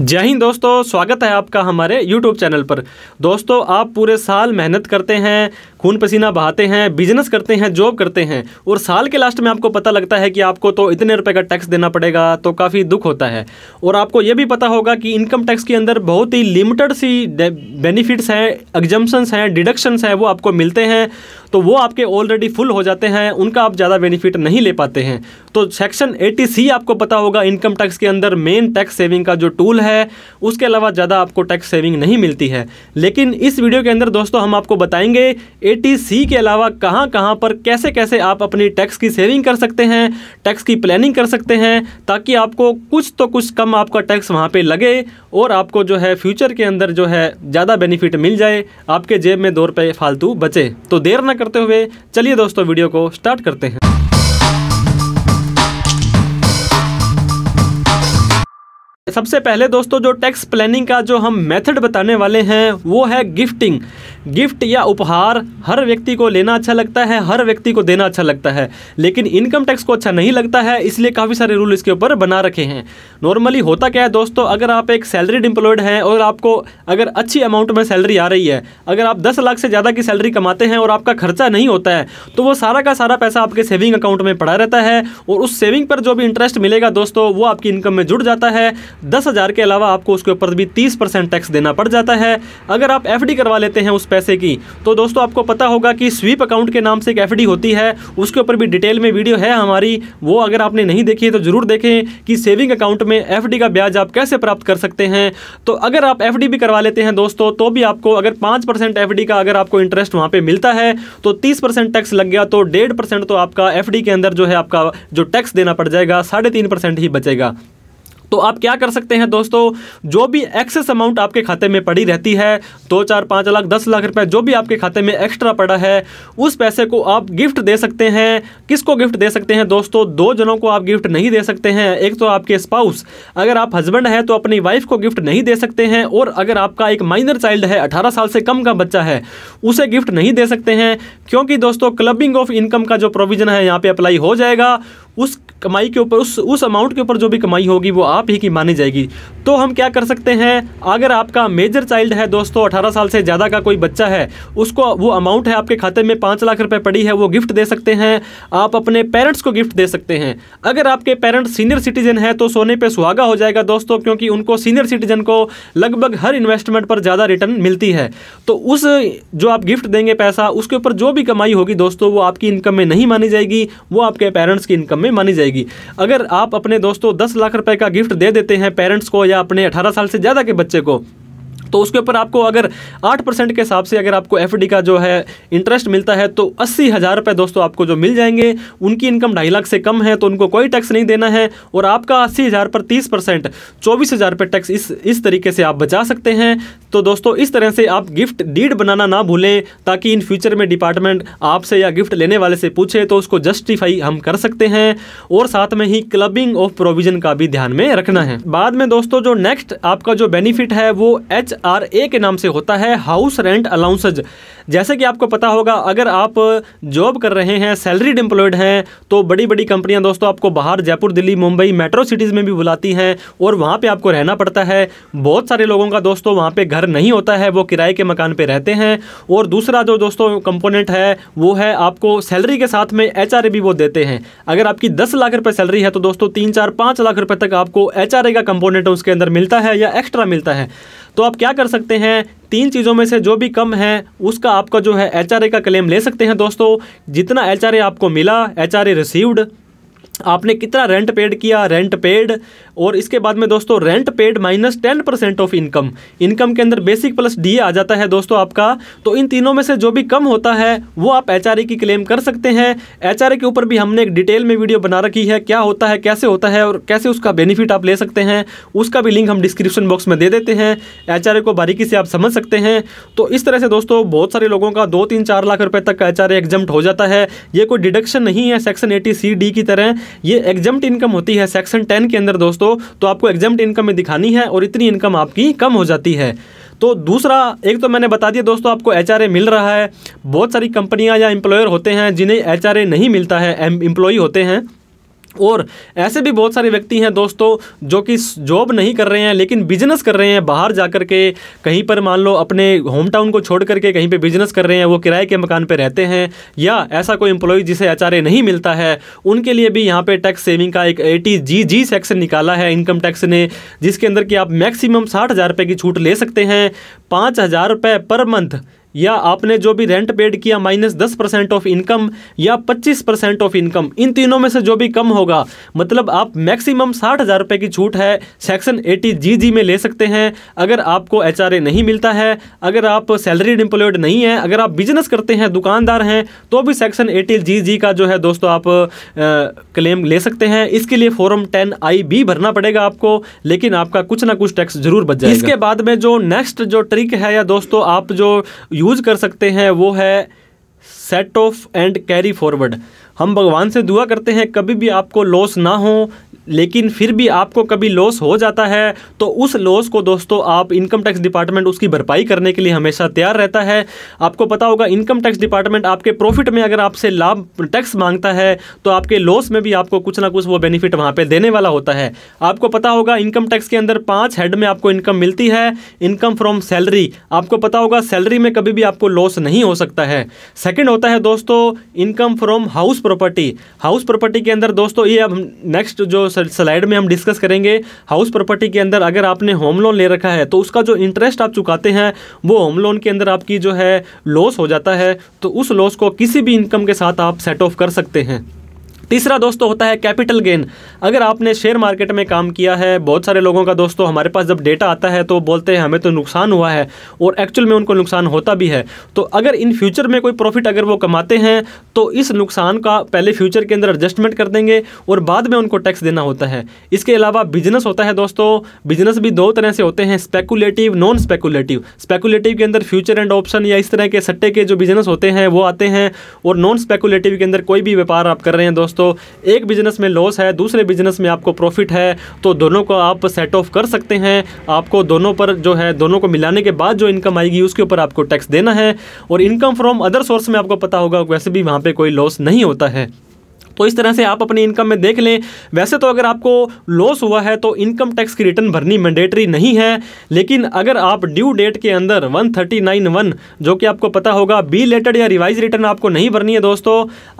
जय हिंद दोस्तों स्वागत है आपका हमारे YouTube चैनल पर दोस्तों आप पूरे साल मेहनत करते हैं खून पसीना बहाते हैं बिजनेस करते हैं जॉब करते हैं और साल के लास्ट में आपको पता लगता है कि आपको तो इतने रुपए का टैक्स देना पड़ेगा तो काफ़ी दुख होता है और आपको ये भी पता होगा कि इनकम टैक्स के अंदर बहुत ही लिमिटेड सी बेनिफिट्स हैं एग्जम्पन्स हैं डिडक्शंस हैं वो आपको मिलते हैं तो वो आपके ऑलरेडी फुल हो जाते हैं उनका आप ज़्यादा बेनिफिट नहीं ले पाते हैं तो सेक्शन एटी सी आपको पता होगा इनकम टैक्स के अंदर मेन टैक्स सेविंग का जो टूल है उसके अलावा ज़्यादा आपको टैक्स सेविंग नहीं मिलती है लेकिन इस वीडियो के अंदर दोस्तों हम आपको बताएंगे एटी सी के अलावा कहाँ कहाँ पर कैसे कैसे आप अपनी टैक्स की सेविंग कर सकते हैं टैक्स की प्लानिंग कर सकते हैं ताकि आपको कुछ तो कुछ कम आपका टैक्स वहाँ पर लगे और आपको जो है फ्यूचर के अंदर जो है ज़्यादा बेनिफिट मिल जाए आपके जेब में दो रुपये फालतू बचे तो देर ना करते हुए चलिए दोस्तों वीडियो को स्टार्ट करते हैं सबसे पहले दोस्तों जो टैक्स प्लानिंग का जो हम मेथड बताने वाले हैं वो है गिफ्टिंग गिफ्ट या उपहार हर व्यक्ति को लेना अच्छा लगता है हर व्यक्ति को देना अच्छा लगता है लेकिन इनकम टैक्स को अच्छा नहीं लगता है इसलिए काफ़ी सारे रूल इसके ऊपर बना रखे हैं नॉर्मली होता क्या है दोस्तों अगर आप एक सैलरीड एम्प्लॉयड हैं और आपको अगर अच्छी अमाउंट में सैलरी आ रही है अगर आप दस लाख से ज़्यादा की सैलरी कमाते हैं और आपका खर्चा नहीं होता है तो वो सारा का सारा पैसा आपके सेविंग अकाउंट में पड़ा रहता है और उस सेविंग पर जो भी इंटरेस्ट मिलेगा दोस्तों वो आपकी इनकम में जुड़ जाता है दस के अलावा आपको उसके ऊपर भी तीस टैक्स देना पड़ जाता है अगर आप एफ करवा लेते हैं उस पैसे की तो दोस्तों आपको पता होगा कि स्वीप अकाउंट के नाम से एक एफ होती है उसके ऊपर भी डिटेल में वीडियो है हमारी वो अगर आपने नहीं देखी है तो ज़रूर देखें कि सेविंग अकाउंट में एफ का ब्याज आप कैसे प्राप्त कर सकते हैं तो अगर आप एफ भी करवा लेते हैं दोस्तों तो भी आपको अगर पाँच परसेंट का अगर आपको इंटरेस्ट वहाँ पर मिलता है तो तीस टैक्स लग गया तो डेढ़ तो आपका एफ के अंदर जो है आपका जो टैक्स देना पड़ जाएगा साढ़े ही बचेगा तो आप क्या कर सकते हैं दोस्तों जो भी एक्सेस अमाउंट आपके खाते में पड़ी रहती है दो चार पाँच लाख दस लाख रुपए जो भी आपके खाते में एक्स्ट्रा पड़ा है उस पैसे को आप गिफ्ट दे सकते हैं किसको गिफ्ट दे सकते हैं दोस्तों दो जनों को आप गिफ्ट नहीं दे सकते हैं एक तो आपके स्पाउस अगर आप हस्बैंड हैं तो अपनी वाइफ को गिफ्ट नहीं दे सकते हैं और अगर आपका एक माइनर चाइल्ड है अठारह साल से कम का बच्चा है उसे गिफ्ट नहीं दे सकते हैं क्योंकि दोस्तों क्लबिंग ऑफ इनकम का जो प्रोविजन है यहाँ पर अप्लाई हो जाएगा उस कमाई के ऊपर उस उस अमाउंट के ऊपर जो भी कमाई होगी वो आप ही की मानी जाएगी तो हम क्या कर सकते हैं अगर आपका मेजर चाइल्ड है दोस्तों 18 साल से ज़्यादा का कोई बच्चा है उसको वो अमाउंट है आपके खाते में पाँच लाख रुपए पड़ी है वो गिफ्ट दे सकते हैं आप अपने पेरेंट्स को गिफ्ट दे सकते हैं अगर आपके पेरेंट्स सीनियर सिटीजन है तो सोने पर सुहागा हो जाएगा दोस्तों क्योंकि उनको सीनियर सिटीजन को लगभग हर इन्वेस्टमेंट पर ज़्यादा रिटर्न मिलती है तो उस जो आप गिफ्ट देंगे पैसा उसके ऊपर जो भी कमाई होगी दोस्तों वो आपकी इनकम में नहीं मानी जाएगी वो आपके पेरेंट्स की इनकम में मानी जाएगी अगर आप अपने दोस्तों दस लाख रुपए का गिफ्ट दे देते हैं पेरेंट्स को या अपने अठारह साल से ज़्यादा के बच्चे को तो उसके ऊपर आपको अगर आठ परसेंट के हिसाब से अगर आपको एफ का जो है इंटरेस्ट मिलता है तो अस्सी हज़ार रुपये दोस्तों आपको जो मिल जाएंगे उनकी इनकम ढाई लाख से कम है तो उनको कोई टैक्स नहीं देना है और आपका अस्सी हज़ार पर तीस परसेंट चौबीस हज़ार रुपये टैक्स इस इस तरीके से आप बचा सकते हैं तो दोस्तों इस तरह से आप गिफ्ट डीड बनाना ना भूलें ताकि इन फ्यूचर में डिपार्टमेंट आपसे या गिफ्ट लेने वाले से पूछे तो उसको जस्टिफाई हम कर सकते हैं और साथ में ही क्लबिंग ऑफ प्रोविजन का भी ध्यान में रखना है बाद में दोस्तों जो नेक्स्ट आपका जो बेनिफिट है वो एच आर ए के नाम से होता है हाउस रेंट अलाउंसेज जैसे कि आपको पता होगा अगर आप जॉब कर रहे हैं सैलरीड एम्प्लॉयड हैं तो बड़ी बड़ी कंपनियां दोस्तों आपको बाहर जयपुर दिल्ली मुंबई मेट्रो सिटीज़ में भी बुलाती हैं और वहाँ पर आपको रहना पड़ता है बहुत सारे लोगों का दोस्तों वहाँ पर घर नहीं होता है वो किराए के मकान पर रहते हैं और दूसरा जो दोस्तों कंपोनेंट है वो है आपको सैलरी के साथ में एच भी वो देते हैं अगर आपकी दस लाख रुपये सैलरी है तो दोस्तों तीन चार पाँच लाख रुपये तक आपको एच का कंपोनेंट उसके अंदर मिलता है या एक्स्ट्रा मिलता है तो आप क्या कर सकते हैं तीन चीज़ों में से जो भी कम है उसका आपका जो है एच का क्लेम ले सकते हैं दोस्तों जितना एच आपको मिला एच रिसीव्ड आपने कितना रेंट पेड किया रेंट पेड और इसके बाद में दोस्तों rent paid minus ten percent of income income के अंदर बेसिक प्लस डी आ जाता है दोस्तों आपका तो इन तीनों में से जो भी कम होता है वो आप एच की क्लेम कर सकते हैं एच के ऊपर भी हमने एक डिटेल में वीडियो बना रखी है क्या होता है कैसे होता है और कैसे उसका बेनिफिट आप ले सकते हैं उसका भी लिंक हम डिस्क्रिप्शन बॉक्स में दे देते हैं एच को बारीकी से आप समझ सकते हैं तो इस तरह से दोस्तों बहुत सारे लोगों का दो तीन चार लाख रुपये तक का एच आर हो जाता है ये कोई डिडक्शन नहीं है सेक्शन एटी सी डी की तरह ये एग्जम्प्ट इनकम होती है सेक्शन टेन के अंदर दोस्तों तो आपको एग्जम्प्ट इनकम में दिखानी है और इतनी इनकम आपकी कम हो जाती है तो दूसरा एक तो मैंने बता दिया दोस्तों आपको एच मिल रहा है बहुत सारी कंपनियाँ या एम्प्लॉयर होते हैं जिन्हें एच नहीं मिलता है एम्प्लॉई होते हैं और ऐसे भी बहुत सारे व्यक्ति हैं दोस्तों जो कि जॉब नहीं कर रहे हैं लेकिन बिजनेस कर रहे हैं बाहर जा कर के कहीं पर मान लो अपने होम टाउन को छोड़ करके कहीं पे बिजनेस कर रहे हैं वो किराए के मकान पे रहते हैं या ऐसा कोई एम्प्लॉय जिसे एच नहीं मिलता है उनके लिए भी यहाँ पे टैक्स सेविंग का एक एटी जी जी सेक्शन निकाला है इनकम टैक्स ने जिसके अंदर कि आप मैक्सिमम साठ हज़ार रुपये की छूट ले सकते हैं पाँच हज़ार रुपये पर मंथ या आपने जो भी रेंट पेड किया माइनस दस परसेंट ऑफ इनकम या पच्चीस परसेंट ऑफ इनकम इन तीनों में से जो भी कम होगा मतलब आप मैक्सिमम साठ हज़ार रुपये की छूट है सेक्शन एटी जी जी में ले सकते हैं अगर आपको एच आर ए नहीं मिलता है अगर आप सैलरीड एम्प्लॉयड नहीं है अगर आप बिजनेस करते हैं दुकानदार हैं तो भी सेक्शन एटी जी जी का जो है दोस्तों आप क्लेम ले सकते हैं इसके लिए फॉरम टेन आई बी भरना पड़ेगा आपको लेकिन आपका कुछ ना कुछ टैक्स जरूर बच जाएगा इसके बाद में जो नेक्स्ट जो ट्रिक है या दोस्तों आप जो यूज कर सकते हैं वो है set off and carry forward हम भगवान से दुआ करते हैं कभी भी आपको लॉस ना हो लेकिन फिर भी आपको कभी लॉस हो जाता है तो उस लॉस को दोस्तों आप इनकम टैक्स डिपार्टमेंट उसकी भरपाई करने के लिए हमेशा तैयार रहता है आपको पता होगा इनकम टैक्स डिपार्टमेंट आपके प्रॉफिट में अगर आपसे लाभ टैक्स मांगता है तो आपके लॉस में भी आपको कुछ ना कुछ वो बेनिफिट वहाँ पर देने वाला होता है आपको पता होगा इनकम टैक्स के अंदर पाँच हेड में आपको इनकम मिलती है इनकम फ्रॉम सैलरी आपको पता होगा सैलरी में कभी भी आपको लॉस नहीं हो सकता है सेकेंड होता है दोस्तों income from house property house property के अंदर दोस्तों ये अब नेक्स्ट जो स्लाइड में हम डिस्कस करेंगे हाउस प्रॉपर्टी के अंदर अगर आपने होम लोन ले रखा है तो उसका जो इंटरेस्ट आप चुकाते हैं वो होम लोन के अंदर आपकी जो है लॉस हो जाता है तो उस लॉस को किसी भी इनकम के साथ आप सेट ऑफ कर सकते हैं तीसरा दोस्तों तो होता है कैपिटल गेन अगर आपने शेयर मार्केट में काम किया है बहुत सारे लोगों का दोस्तों तो हमारे पास जब डेटा आता है तो बोलते हैं हमें तो नुकसान हुआ है और एक्चुअल में उनको नुकसान होता भी है तो अगर इन फ्यूचर में कोई प्रॉफिट अगर वो कमाते हैं तो इस नुकसान का पहले फ्यूचर के अंदर एडजस्टमेंट कर देंगे और बाद में उनको टैक्स देना होता है इसके अलावा बिजनेस होता है दोस्तों बिजनेस भी दो तरह से होते हैं स्पेकुलेटिव नॉन स्पेकुलेटिव स्पेकुलेटिव के अंदर फ्यूचर एंड ऑप्शन या इस तरह के सट्टे के जो बिजनेस होते हैं वो आते हैं और नॉन स्पेकुलेटिव के अंदर कोई भी व्यापार आप कर रहे हैं दोस्तों दोस्तों एक बिजनेस में लॉस है दूसरे बिजनेस में आपको प्रॉफिट है तो दोनों को आप सेट ऑफ कर सकते हैं आपको दोनों पर जो है दोनों को मिलाने के बाद जो इनकम आएगी उसके ऊपर आपको टैक्स देना है और इनकम फ्रॉम अदर सोर्स में आपको पता होगा वैसे भी वहाँ पर कोई लॉस नहीं होता है तो इस तरह से आप अपनी इनकम में देख लें वैसे तो अगर आपको लॉस हुआ है तो इनकम टैक्स की रिटर्न भरनी मैंडेटरी नहीं है लेकिन अगर आप ड्यू डेट के अंदर वन थर्टी नाइन वन जो कि आपको पता होगा बी लेटेड या रिवाइज रिटर्न आपको नहीं भरनी है दोस्तों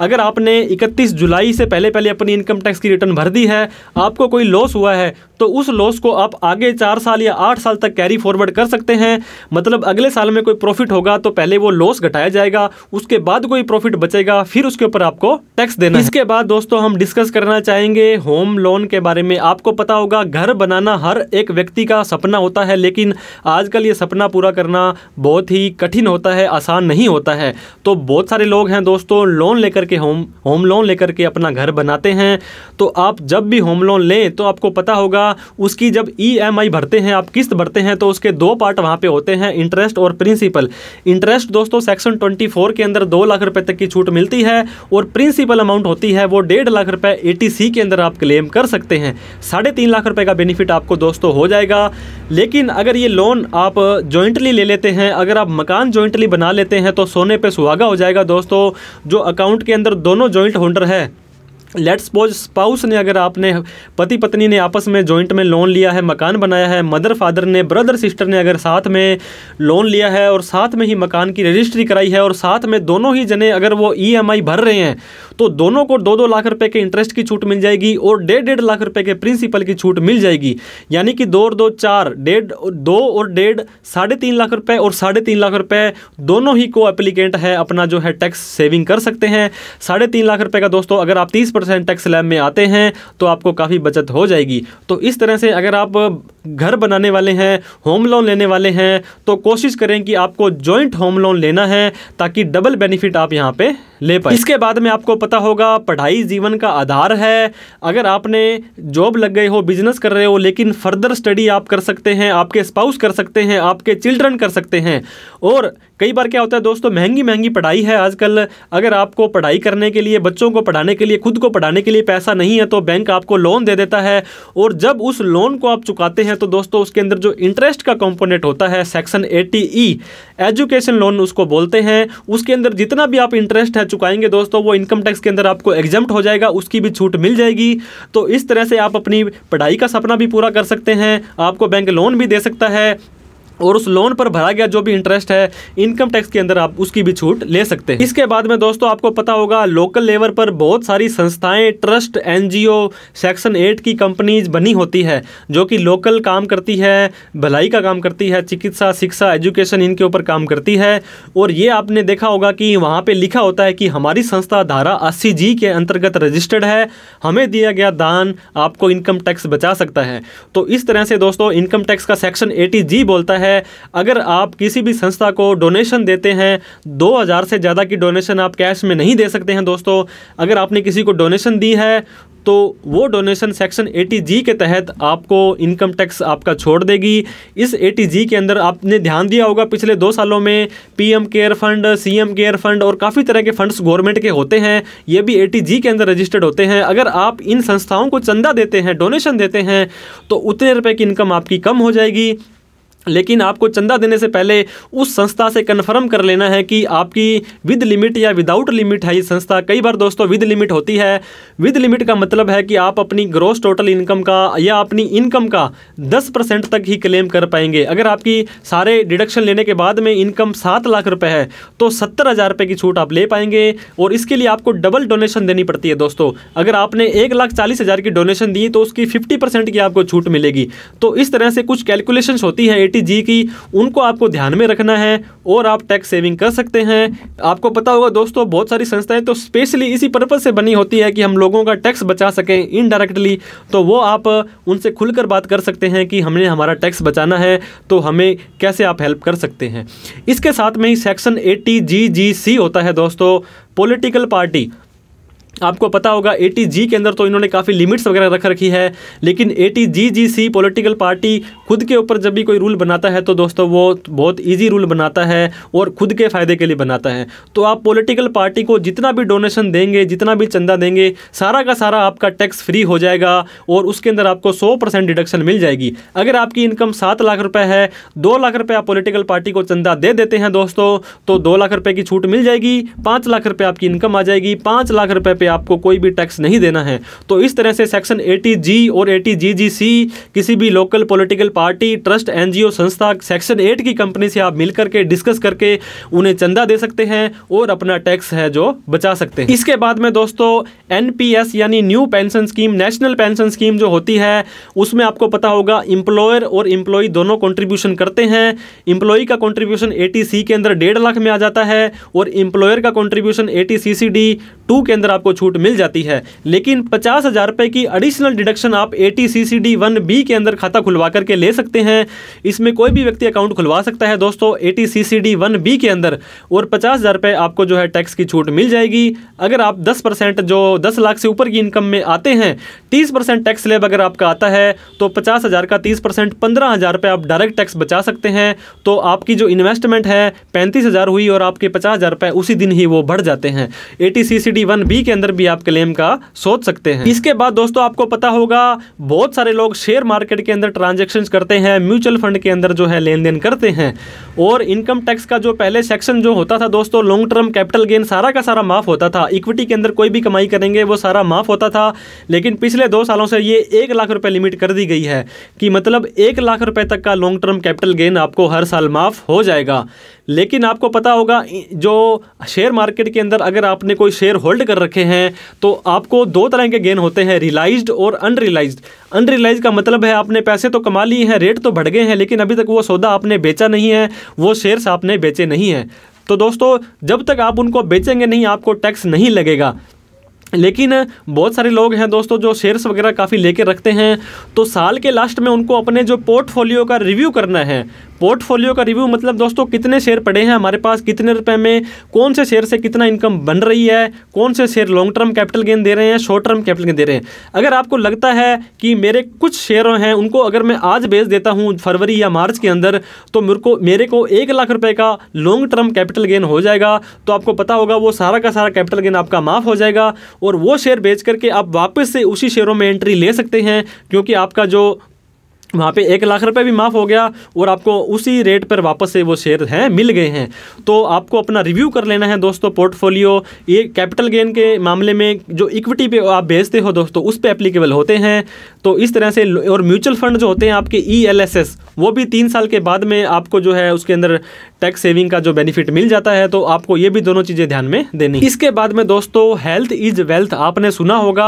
अगर आपने इकतीस जुलाई से पहले पहले अपनी इनकम टैक्स की रिटर्न भर दी है आपको कोई लॉस हुआ है तो उस लॉस को आप आगे चार साल या आठ साल तक कैरी फॉरवर्ड कर सकते हैं मतलब अगले साल में कोई प्रॉफिट होगा तो पहले वो लॉस घटाया जाएगा उसके बाद कोई प्रॉफिट बचेगा फिर उसके ऊपर आपको टैक्स देना इसके बाद दोस्तों हम डिस्कस करना चाहेंगे होम लोन के बारे में आपको पता होगा घर बनाना हर एक व्यक्ति का सपना होता है लेकिन आजकल ये सपना पूरा करना बहुत ही कठिन होता है आसान नहीं होता है तो बहुत सारे लोग हैं दोस्तों लोन लेकर के होम होम लोन लेकर के अपना घर बनाते हैं तो आप जब भी होम लोन लें तो आपको पता होगा उसकी जब ई e भरते हैं आप किस्त भरते हैं तो उसके दो पार्ट वहाँ पर होते हैं इंटरेस्ट और प्रिंसिपल इंटरेस्ट दोस्तों सेक्शन ट्वेंटी के अंदर दो लाख रुपये तक की छूट मिलती है और प्रिंसिपल अमाउंट होती है है वो डेढ़ लाख रुपए ए के अंदर आप क्लेम कर सकते हैं साढ़े तीन लाख रुपए का बेनिफिट आपको दोस्तों हो जाएगा लेकिन अगर ये लोन आप जॉइंटली ले लेते हैं अगर आप मकान जॉइंटली बना लेते हैं तो सोने पर सुहागा हो जाएगा दोस्तों जो अकाउंट के अंदर दोनों जॉइंट होल्डर है लेट सपोज स्पाउस ने अगर आपने पति पत्नी ने आपस में जॉइंट में लोन लिया है मकान बनाया है मदर फादर ने ब्रदर सिस्टर ने अगर साथ में लोन लिया है और साथ में ही मकान की रजिस्ट्री कराई है और साथ में दोनों ही जने अगर वो ईएमआई e भर रहे हैं तो दोनों को दो दो लाख रुपए के इंटरेस्ट की छूट मिल जाएगी और डेढ़ डेढ़ लाख रुपये के प्रिंसिपल की छूट मिल जाएगी यानी कि दो और दो चार डेढ़ दो और डेढ़ साढ़े तीन लाख रुपये और साढ़े तीन लाख रुपये दोनों ही को एप्लीकेंट है अपना जो है टैक्स सेविंग कर सकते हैं साढ़े तीन लाख रुपये का दोस्तों अगर आप तीस परसेंट टैक्स स्लैब में आते हैं तो आपको काफ़ी बचत हो जाएगी तो इस तरह से अगर आप घर बनाने वाले हैं होम लोन लेने वाले हैं तो कोशिश करें कि आपको जॉइंट होम लोन लेना है ताकि डबल बेनिफिट आप यहाँ पे ले पाए इसके बाद में आपको पता होगा पढ़ाई जीवन का आधार है अगर आपने जॉब लग गए हो बिजनेस कर रहे हो लेकिन फर्दर स्टडी आप कर सकते हैं आपके स्पाउस कर सकते हैं आपके चिल्ड्रन कर सकते हैं और कई बार क्या होता है दोस्तों महंगी महंगी पढ़ाई है आजकल अगर आपको पढ़ाई करने के लिए बच्चों को पढ़ाने के लिए खुद को पढ़ाने के लिए पैसा नहीं है तो बैंक आपको लोन दे देता है और जब उस लोन को आप चुकाते हैं हैं तो दोस्तों उसके अंदर जो इंटरेस्ट का कंपोनेंट होता है section eighty E education loan उसको बोलते हैं उसके अंदर जितना भी आप इंटरेस्ट है चुकाएंगे दोस्तों वो इनकम टैक्स के अंदर आपको एग्जाम हो जाएगा उसकी भी छूट मिल जाएगी तो इस तरह से आप अपनी पढ़ाई का सपना भी पूरा कर सकते हैं आपको बैंक लोन भी दे सकता है और उस लोन पर भरा गया जो भी इंटरेस्ट है इनकम टैक्स के अंदर आप उसकी भी छूट ले सकते हैं इसके बाद में दोस्तों आपको पता होगा लोकल लेवल पर बहुत सारी संस्थाएं ट्रस्ट एनजीओ सेक्शन एट की कंपनीज बनी होती है जो कि लोकल काम करती है भलाई का काम करती है चिकित्सा शिक्षा एजुकेशन इनके ऊपर काम करती है और ये आपने देखा होगा कि वहाँ पर लिखा होता है कि हमारी संस्था धारा अस्सी जी के अंतर्गत रजिस्टर्ड है हमें दिया गया दान आपको इनकम टैक्स बचा सकता है तो इस तरह से दोस्तों इनकम टैक्स का सेक्शन एटी जी बोलता है है अगर आप किसी भी संस्था को डोनेशन देते हैं दो हज़ार से ज़्यादा की डोनेशन आप कैश में नहीं दे सकते हैं दोस्तों अगर आपने किसी को डोनेशन दी है तो वो डोनेशन सेक्शन ए जी के तहत आपको इनकम टैक्स आपका छोड़ देगी इस ए जी के अंदर आपने ध्यान दिया होगा पिछले दो सालों में PM care fund CM care fund और काफ़ी तरह के फंड्स गवर्नमेंट के होते हैं ये भी ए जी के अंदर रजिस्टर्ड होते हैं अगर आप इन संस्थाओं को चंदा देते हैं डोनेशन देते हैं तो उतने रुपये की इनकम आपकी कम हो जाएगी लेकिन आपको चंदा देने से पहले उस संस्था से कन्फर्म कर लेना है कि आपकी विद लिमिट या विदाउट लिमिट है ये संस्था कई बार दोस्तों विद लिमिट होती है विद लिमिट का मतलब है कि आप अपनी ग्रोस टोटल इनकम का या अपनी इनकम का 10 परसेंट तक ही क्लेम कर पाएंगे अगर आपकी सारे डिडक्शन लेने के बाद में इनकम सात लाख रुपये है तो सत्तर हज़ार रुपये की छूट आप ले पाएंगे और इसके लिए आपको डबल डोनेशन देनी पड़ती है दोस्तों अगर आपने एक लाख चालीस हज़ार की डोनेशन दी तो उसकी फिफ्टी परसेंट की आपको छूट मिलेगी तो इस तरह से कुछ कैलकुलेशन होती है एटी जी की उनको आपको ध्यान में रखना है और आप टैक्स सेविंग कर सकते हैं आपको पता होगा दोस्तों बहुत सारी संस्थाएं तो स्पेशली इसी पर्पज़ से बनी होती है कि हम लोगों का टैक्स बचा सकें इनडायरेक्टली तो वो आप उनसे खुलकर बात कर सकते हैं कि हमने हमारा टैक्स बचाना है तो हमें कैसे आप हेल्प कर सकते हैं इसके साथ में ही सेक्शन एटी जी जी सी होता है दोस्तों पॉलिटिकल पार्टी आपको पता होगा ए जी के अंदर तो इन्होंने काफ़ी लिमिट्स वगैरह रख रखी है लेकिन eighty G G C political party खुद के ऊपर जब भी कोई रूल बनाता है तो दोस्तों वो बहुत ईजी रूल बनाता है और खुद के फ़ायदे के लिए बनाता है तो आप पोलिटिकल पार्टी को जितना भी डोनेशन देंगे जितना भी चंदा देंगे सारा का सारा आपका टैक्स फ्री हो जाएगा और उसके अंदर आपको सौ परसेंट डिडक्शन मिल जाएगी अगर आपकी इनकम सात लाख रुपये है दो लाख रुपये आप पोलिटिकल पार्टी को चंदा दे देते हैं दोस्तों तो दो लाख रुपये की छूट मिल जाएगी पाँच लाख रुपये आपकी इनकम आ जाएगी पाँच लाख रुपये पे आपको कोई भी टैक्स नहीं देना है तो इस तरह से सेक्शन एटी जी और एटी जी जी सी किसी भी local political party trust NGO संस्था सेक्शन एट की कंपनी से आप मिलकर के डिस्कस करके उन्हें चंदा दे सकते हैं और अपना टैक्स है जो बचा सकते हैं इसके बाद में दोस्तों एनपीएस यानी new pension scheme national pension scheme जो होती है उसमें आपको पता होगा इंप्लॉयर और इम्प्लॉय दोनों कंट्रीब्यूशन करते हैं इंप्लॉई का कंट्रीब्यूशन ए के अंदर डेढ़ लाख में आ जाता है और इंप्लॉयर का कॉन्ट्रीब्यूशन ए टू के अंदर आपको छूट मिल जाती है लेकिन पचास हज़ार रुपए की एडिशनल डिडक्शन आप eighty C C D one B के अंदर खाता खुलवा करके ले सकते हैं इसमें कोई भी व्यक्ति अकाउंट खुलवा सकता है दोस्तों eighty C C D one B के अंदर और पचास हज़ार रुपए आपको जो है टैक्स की छूट मिल जाएगी अगर आप दस परसेंट जो दस लाख से ऊपर की इनकम में आते हैं तीस परसेंट टैक्स लेब अगर आपका आता है तो पचास हज़ार का तीस परसेंट पंद्रह हज़ार रुपये आप डायरेक्ट टैक्स बचा सकते हैं तो आपकी जो इन्वेस्टमेंट है पैंतीस हज़ार हुई और आपके पचास हज़ार रुपए उसी दिन ही वो बढ़ जाते हैं eighty C C D one B के अंदर अंदर भी आप क्लेम का सोच सकते हैं इसके बाद दोस्तों आपको पता होगा बहुत सारे लोग शेयर मार्केट के अंदर ट्रांजेक्शन करते हैं म्यूचुअल फंड के अंदर जो है लेन देन करते हैं और इनकम टैक्स का जो पहले सेक्शन जो होता था दोस्तों लॉन्ग टर्म कैपिटल गेन सारा का सारा माफ होता था इक्विटी के अंदर कोई भी कमाई करेंगे वो सारा माफ होता था लेकिन पिछले दो सालों से ये एक लाख रुपए लिमिट कर दी गई है कि मतलब एक लाख रुपए तक का लॉन्ग टर्म कैपिटल गेन आपको हर साल माफ हो जाएगा लेकिन आपको पता होगा जो शेयर मार्केट के अंदर अगर आपने कोई शेयर होल्ड कर रखे हैं हैं तो आपको दो तरह के गेन होते हैं रियलाइज्ड और अनरियलाइज्ड अनरियलाइज का मतलब है आपने पैसे तो कमा लिए हैं रेट तो बढ़ गए हैं लेकिन अभी तक वो सौदा आपने बेचा नहीं है वो शेयर्स आपने बेचे नहीं हैं तो दोस्तों जब तक आप उनको बेचेंगे नहीं आपको टैक्स नहीं लगेगा लेकिन बहुत सारे लोग हैं दोस्तों जो शेयर्स वगैरह काफ़ी लेके रखते हैं तो साल के लास्ट में उनको अपने जो पोर्टफोलियो का रिव्यू करना है पोर्टफोलियो का रिव्यू मतलब दोस्तों कितने शेयर पड़े हैं हमारे पास कितने रुपए में कौन से शेयर से कितना इनकम बन रही है कौन से share long term capital gain दे रहे हैं शॉर्ट टर्म कैपिटल गेन दे रहे हैं अगर आपको लगता है कि मेरे कुछ शेयर हैं उनको अगर मैं आज बेच देता हूँ फरवरी या मार्च के अंदर तो मेरे को मेरे को एक लाख रुपये का लॉन्ग टर्म कैपिटल गेन हो जाएगा तो आपको पता होगा वो सारा का सारा कैपिटल गेन आपका माफ़ हो जाएगा और वो शेयर बेच करके आप वापस से उसी शेयरों में एंट्री ले सकते हैं क्योंकि आपका जो वहाँ पे एक लाख रुपए भी माफ़ हो गया और आपको उसी रेट पर वापस से वो शेयर हैं मिल गए हैं तो आपको अपना रिव्यू कर लेना है दोस्तों पोर्टफोलियो ये कैपिटल गेन के मामले में जो इक्विटी पे आप बेचते हो दोस्तों उस पर एप्लीकेबल होते हैं तो इस तरह से और म्यूचुअल फंड जो होते हैं आपके ई e वो भी तीन साल के बाद में आपको जो है उसके अंदर टैक्स सेविंग का जो बेनिफिट मिल जाता है तो आपको ये भी दोनों चीज़ें ध्यान में देनी इसके बाद में दोस्तों हेल्थ इज वेल्थ आपने सुना होगा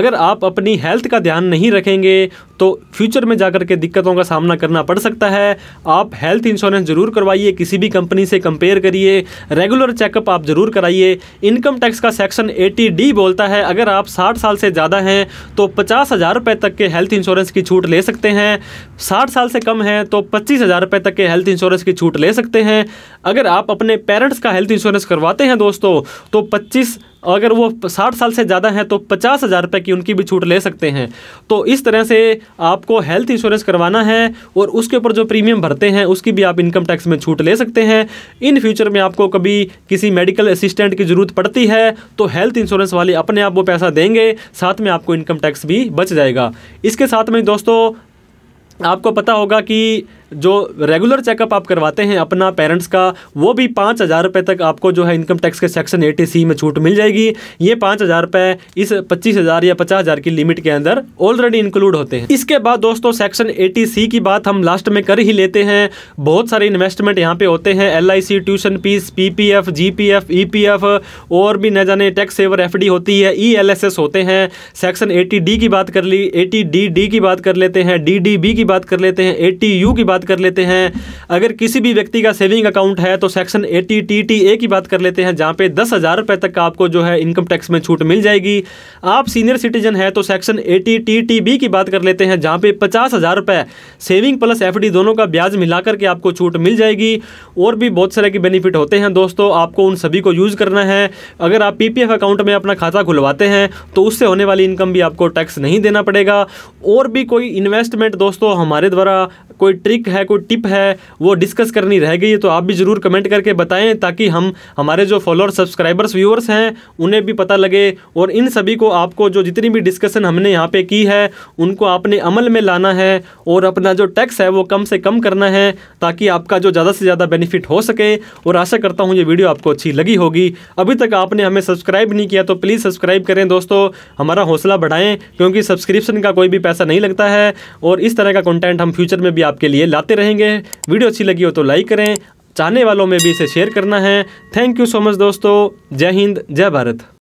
अगर आप अपनी हेल्थ का ध्यान नहीं रखेंगे तो फ्यूचर में जाकर के दिक्कतों का सामना करना पड़ सकता है आप हेल्थ इंश्योरेंस जरूर करवाइए किसी भी कंपनी से कंपेयर करिए रेगुलर चेकअप आप जरूर कराइए इनकम टैक्स का सेक्शन एटी डी बोलता है अगर आप 60 साल से ज़्यादा हैं तो पचास हज़ार रुपये तक के हेल्थ इंश्योरेंस की छूट ले सकते हैं 60 साल से कम है तो पच्चीस हज़ार रुपये तक के हेल्थ इंश्योरेंस की छूट ले सकते हैं हैं अगर आप अपने पेरेंट्स का हेल्थ इंश्योरेंस करवाते हैं दोस्तों तो 25 अगर वो साठ साल से ज़्यादा हैं तो पचास हज़ार रुपये की उनकी भी छूट ले सकते हैं तो इस तरह से आपको हेल्थ इंश्योरेंस करवाना है और उसके ऊपर जो प्रीमियम भरते हैं उसकी भी आप इनकम टैक्स में छूट ले सकते हैं इन फ्यूचर में आपको कभी किसी मेडिकल असिस्टेंट की ज़रूरत पड़ती है तो हेल्थ इंश्योरेंस वाले अपने आप वो पैसा देंगे साथ में आपको इनकम टैक्स भी बच जाएगा इसके साथ में दोस्तों आपको पता होगा कि जो रेगुलर चेकअप आप करवाते हैं अपना पेरेंट्स का वो भी पाँच हज़ार रुपये तक आपको जो है इनकम टैक्स के सेक्शन एटी सी में छूट मिल जाएगी ये पाँच हज़ार रुपये इस पच्चीस हज़ार या पचास हज़ार की लिमिट के अंदर ऑलरेडी इंक्लूड होते हैं इसके बाद दोस्तों सेक्शन एटी सी की बात हम लास्ट में कर ही लेते हैं बहुत सारे इन्वेस्टमेंट यहाँ पे होते हैं L I C tuition fees P P F G P F E P F और भी न जाने टैक्स सेवर एफ डी होती है ई एल एस एस होते हैं सेक्शन एटी डी की बात कर ली एटी डी डी की बात कर लेते हैं डी डी बी की बात कर लेते हैं एटी यू की बात बात कर लेते हैं अगर किसी भी व्यक्ति का सेविंग अकाउंट है तो section eighty T T A की बात कर लेते हैं जहाँ पे दस हज़ार रुपये तक आपको जो है इनकम टैक्स में छूट मिल जाएगी आप सीनियर सिटीजन है तो section eighty T T B की बात कर लेते हैं जहाँ पे पचास हज़ार रुपये सेविंग प्लस एफ डी दोनों का ब्याज मिला करके आपको छूट मिल जाएगी और भी बहुत सारे के बेनिफिट होते हैं दोस्तों आपको उन सभी को यूज़ करना है अगर आप पी पी एफ अकाउंट में अपना खाता खुलवाते हैं तो उससे होने वाली इनकम भी आपको टैक्स नहीं देना पड़ेगा और भी कोई इन्वेस्टमेंट दोस्तों हमारे द्वारा कोई ट्रिक है कोई टिप है वो डिस्कस करनी रह गई है तो आप भी ज़रूर कमेंट करके बताएं ताकि हम हमारे जो फॉलोअर सब्सक्राइबर्स व्यूअर्स हैं उन्हें भी पता लगे और इन सभी को आपको जो जितनी भी डिस्कसन हमने यहाँ पर की है उनको आपने अमल में लाना है और अपना जो टैक्स है वो कम से कम करना है ताकि आपका जो ज़्यादा से ज़्यादा बेनिफिट हो सके और आशा करता हूँ ये वीडियो आपको अच्छी लगी होगी अभी तक आपने हमें सब्सक्राइब नहीं किया तो प्लीज़ सब्सक्राइब करें दोस्तों हमारा हौसला बढ़ाएँ क्योंकि सब्सक्रिप्शन का कोई भी पैसा नहीं लगता है और इस तरह का कंटेंट हम फ्यूचर में भी आपके लिए लाते रहेंगे वीडियो अच्छी लगी हो तो लाइक करें चाहने वालों में भी इसे शेयर करना है थैंक यू सो मच दोस्तों जय हिंद जय भारत